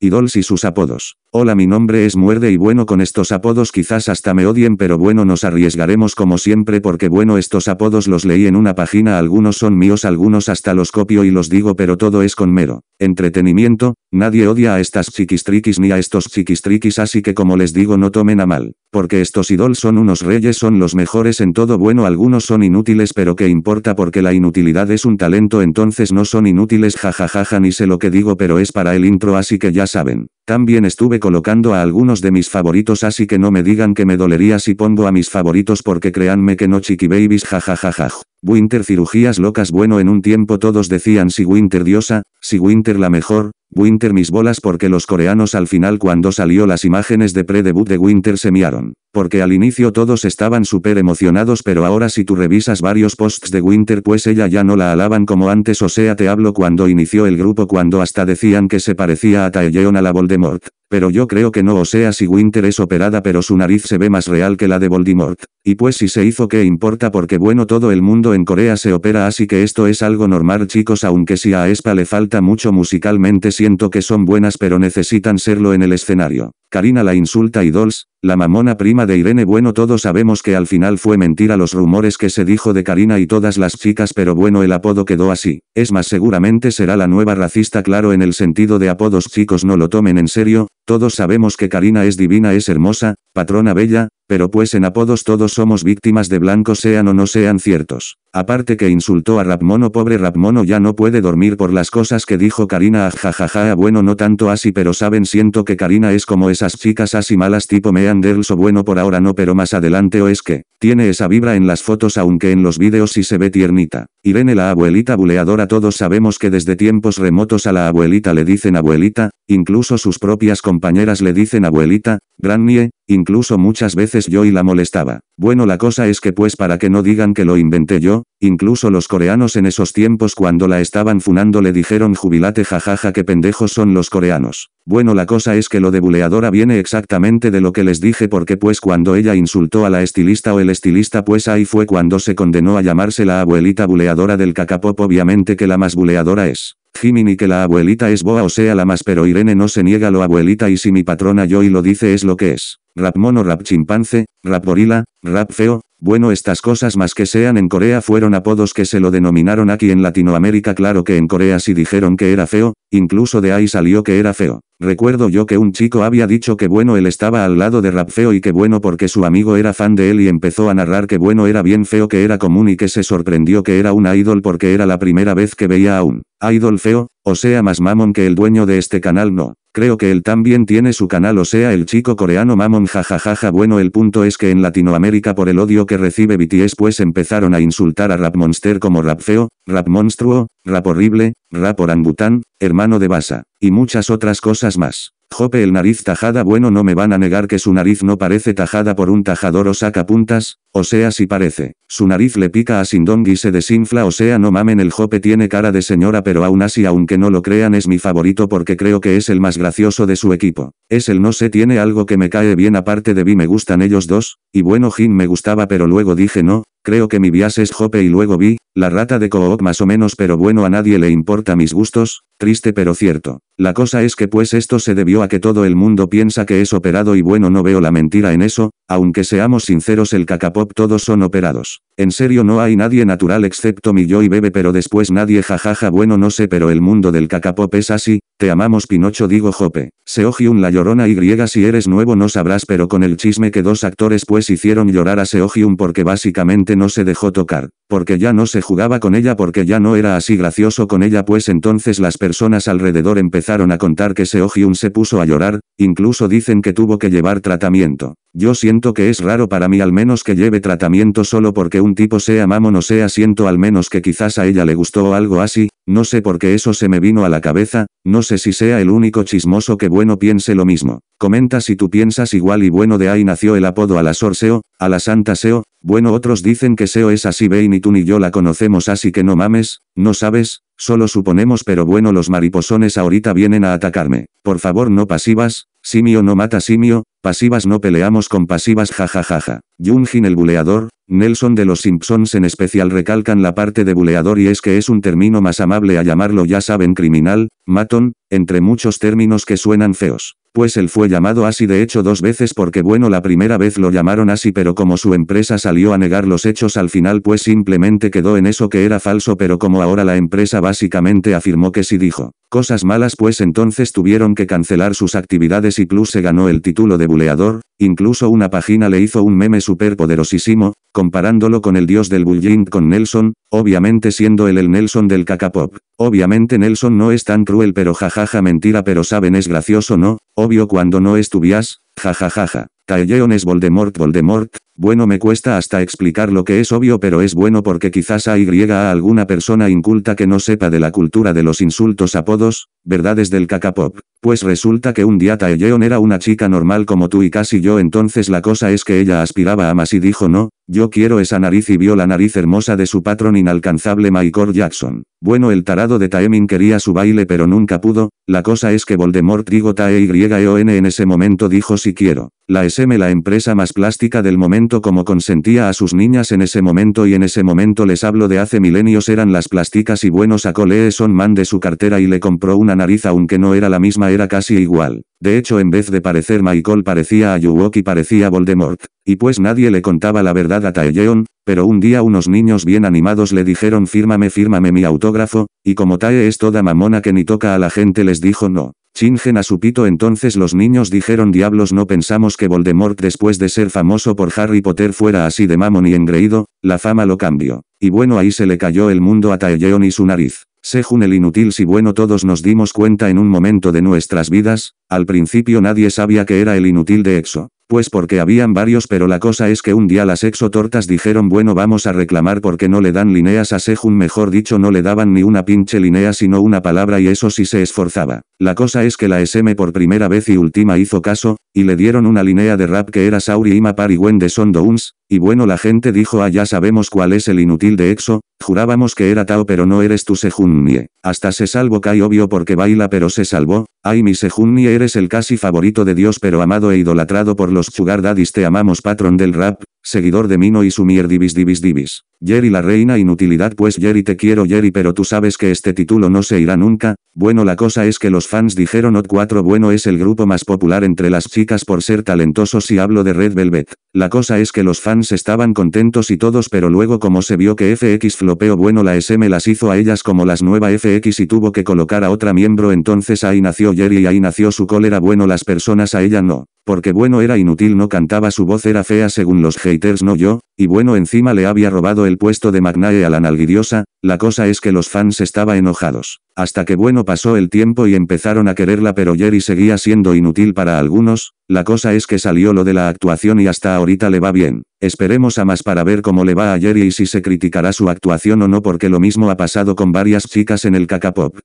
y y sus apodos. Hola mi nombre es Muerde y bueno con estos apodos quizás hasta me odien pero bueno nos arriesgaremos como siempre porque bueno estos apodos los leí en una página algunos son míos algunos hasta los copio y los digo pero todo es con mero entretenimiento, nadie odia a estas chiquistriquis ni a estos chiquistriquis así que como les digo no tomen a mal, porque estos idol son unos reyes son los mejores en todo bueno algunos son inútiles pero que importa porque la inutilidad es un talento entonces no son inútiles jajajaja ni sé lo que digo pero es para el intro así que ya saben, también estuve colocando a algunos de mis favoritos así que no me digan que me dolería si pongo a mis favoritos porque créanme que no chiqui babies jajajajaj. Winter cirugías locas bueno en un tiempo todos decían si Winter diosa, si Winter la mejor, Winter mis bolas porque los coreanos al final cuando salió las imágenes de pre-debut de Winter se miaron. Porque al inicio todos estaban súper emocionados pero ahora si tú revisas varios posts de Winter pues ella ya no la alaban como antes o sea te hablo cuando inició el grupo cuando hasta decían que se parecía a Taeyeon a la Voldemort. Pero yo creo que no o sea si Winter es operada pero su nariz se ve más real que la de Voldemort. Y pues si se hizo qué importa porque bueno todo el mundo en Corea se opera así que esto es algo normal chicos aunque si a Espa le falta mucho musicalmente siento que son buenas pero necesitan serlo en el escenario. Karina la insulta y Dolls, la mamona prima de Irene Bueno todos sabemos que al final fue mentira los rumores que se dijo de Karina y todas las chicas pero bueno el apodo quedó así, es más seguramente será la nueva racista claro en el sentido de apodos chicos no lo tomen en serio, todos sabemos que Karina es divina, es hermosa, patrona bella, pero pues en apodos todos somos víctimas de blanco sean o no sean ciertos. Aparte que insultó a Rapmono, pobre Rapmono ya no puede dormir por las cosas que dijo Karina, ajajaja, ah, ah, bueno no tanto así, pero saben siento que Karina es como esas chicas así malas tipo Meanders o bueno por ahora no, pero más adelante o es que, tiene esa vibra en las fotos aunque en los vídeos sí se ve tiernita. y Irene la abuelita buleadora todos sabemos que desde tiempos remotos a la abuelita le dicen abuelita, incluso sus propias compañeras le dicen abuelita, gran nie, incluso muchas veces yo y la molestaba. Bueno la cosa es que pues para que no digan que lo inventé yo, incluso los coreanos en esos tiempos cuando la estaban funando le dijeron jubilate jajaja que pendejos son los coreanos. Bueno la cosa es que lo de buleadora viene exactamente de lo que les dije porque pues cuando ella insultó a la estilista o el estilista pues ahí fue cuando se condenó a llamarse la abuelita buleadora del cacapop obviamente que la más buleadora es. Jiminy que la abuelita es boa o sea la más pero Irene no se niega lo abuelita y si mi patrona yo y lo dice es lo que es. Rap mono rap chimpancé, rap gorila, rap feo, bueno estas cosas más que sean en Corea fueron apodos que se lo denominaron aquí en Latinoamérica claro que en Corea sí dijeron que era feo, incluso de ahí salió que era feo. Recuerdo yo que un chico había dicho que bueno él estaba al lado de rap feo y que bueno porque su amigo era fan de él y empezó a narrar que bueno era bien feo que era común y que se sorprendió que era un idol porque era la primera vez que veía a un idol feo, o sea más mamón que el dueño de este canal no. Creo que él también tiene su canal o sea el chico coreano Mamon jajajaja bueno el punto es que en Latinoamérica por el odio que recibe BTS pues empezaron a insultar a Rap Monster como Rap Feo, Rap Monstruo, Rap Horrible, Rap Orangután, Hermano de Basa, y muchas otras cosas más. Jope el nariz tajada bueno no me van a negar que su nariz no parece tajada por un tajador o saca puntas, o sea si parece, su nariz le pica a Sindong y se desinfla o sea no mamen el Jope tiene cara de señora pero aún así aunque no lo crean es mi favorito porque creo que es el más gracioso de su equipo, es el no sé tiene algo que me cae bien aparte de Vi me gustan ellos dos, y bueno Jin me gustaba pero luego dije no, creo que mi bias es Jope y luego Vi, la rata de Coop más o menos pero bueno a nadie le importa mis gustos, Triste pero cierto. La cosa es que pues esto se debió a que todo el mundo piensa que es operado y bueno no veo la mentira en eso, aunque seamos sinceros el cacapop todos son operados. En serio no hay nadie natural excepto mi yo y bebe pero después nadie jajaja bueno no sé pero el mundo del cacapop es así, te amamos Pinocho digo Jope. Seohyun la llorona y griega si eres nuevo no sabrás pero con el chisme que dos actores pues hicieron llorar a Seohyun porque básicamente no se dejó tocar, porque ya no se jugaba con ella porque ya no era así gracioso con ella pues entonces las personas alrededor empezaron a contar que Hyun se puso a llorar, incluso dicen que tuvo que llevar tratamiento. Yo siento que es raro para mí al menos que lleve tratamiento solo porque un tipo sea mamón o sea siento al menos que quizás a ella le gustó o algo así, no sé por qué eso se me vino a la cabeza, no sé si sea el único chismoso que bueno piense lo mismo. Comenta si tú piensas igual y bueno de ahí nació el apodo a la Sor a la Santa Seo, bueno otros dicen que Seo es así ve y ni tú ni yo la conocemos así que no mames, no sabes, solo suponemos pero bueno los mariposones ahorita vienen a atacarme. Por favor no pasivas, simio no mata simio, Pasivas no peleamos con pasivas jajajaja. Jungin el buleador, Nelson de los Simpsons en especial recalcan la parte de buleador y es que es un término más amable a llamarlo ya saben criminal, matón, entre muchos términos que suenan feos. Pues él fue llamado así de hecho dos veces porque bueno la primera vez lo llamaron así pero como su empresa salió a negar los hechos al final pues simplemente quedó en eso que era falso pero como ahora la empresa básicamente afirmó que sí dijo. Cosas malas pues entonces tuvieron que cancelar sus actividades y plus se ganó el título de buleador, incluso una página le hizo un meme super poderosísimo, comparándolo con el dios del bullying con Nelson, obviamente siendo él el Nelson del cacapop. Obviamente Nelson no es tan cruel pero jajaja mentira pero saben es gracioso no, obvio cuando no estuvías jajajaja. Taelleon es Voldemort Voldemort, bueno me cuesta hasta explicar lo que es obvio pero es bueno porque quizás hay a alguna persona inculta que no sepa de la cultura de los insultos apodos, verdades del cacapop. Pues resulta que un día Taeyeon era una chica normal como tú y casi yo entonces la cosa es que ella aspiraba a más y dijo no, yo quiero esa nariz y vio la nariz hermosa de su patrón inalcanzable Michael Jackson. Bueno el tarado de Taemin quería su baile pero nunca pudo, la cosa es que Voldemort digo Taeyeon en ese momento dijo si quiero. La SM la empresa más plástica del momento como consentía a sus niñas en ese momento y en ese momento les hablo de hace milenios eran las plásticas y bueno sacó Son Man de su cartera y le compró una nariz aunque no era la misma era casi igual. De hecho en vez de parecer Michael parecía a Yuwoki parecía Voldemort. Y pues nadie le contaba la verdad a Taeyeon, pero un día unos niños bien animados le dijeron fírmame fírmame mi autógrafo, y como Tae es toda mamona que ni toca a la gente les dijo no. chingen a su pito entonces los niños dijeron diablos no pensamos que Voldemort después de ser famoso por Harry Potter fuera así de mamón y engreído, la fama lo cambió. Y bueno ahí se le cayó el mundo a Taeyeon y su nariz. Sejun el inútil si bueno todos nos dimos cuenta en un momento de nuestras vidas, al principio nadie sabía que era el inútil de EXO, pues porque habían varios pero la cosa es que un día las EXO tortas dijeron bueno vamos a reclamar porque no le dan lineas a Sejun mejor dicho no le daban ni una pinche línea, sino una palabra y eso sí se esforzaba. La cosa es que la SM por primera vez y última hizo caso, y le dieron una línea de rap que era Sauri y Wen de Sondouns, y bueno la gente dijo ah ya sabemos cuál es el inútil de EXO, Jurábamos que era Tao pero no eres tu Sejunnie. Hasta se salvo Kai obvio porque baila pero se salvó. Ay mi Sejunnie eres el casi favorito de Dios pero amado e idolatrado por los sugar te amamos patrón del rap, seguidor de Mino y su divis divis divis. Jerry la reina inutilidad pues Jerry te quiero Jerry pero tú sabes que este título no se irá nunca, bueno la cosa es que los fans dijeron Ot 4 bueno es el grupo más popular entre las chicas por ser talentosos si hablo de Red Velvet, la cosa es que los fans estaban contentos y todos pero luego como se vio que FX flopeó bueno la SM las hizo a ellas como las nueva FX y tuvo que colocar a otra miembro entonces ahí nació Jerry y ahí nació su cólera bueno las personas a ella no, porque bueno era inútil no cantaba su voz era fea según los haters no yo, y bueno encima le había robado el puesto de Magnae a la Nalguidiosa, la cosa es que los fans estaba enojados. Hasta que bueno pasó el tiempo y empezaron a quererla pero Jerry seguía siendo inútil para algunos, la cosa es que salió lo de la actuación y hasta ahorita le va bien. Esperemos a más para ver cómo le va a Jerry y si se criticará su actuación o no porque lo mismo ha pasado con varias chicas en el cacapop.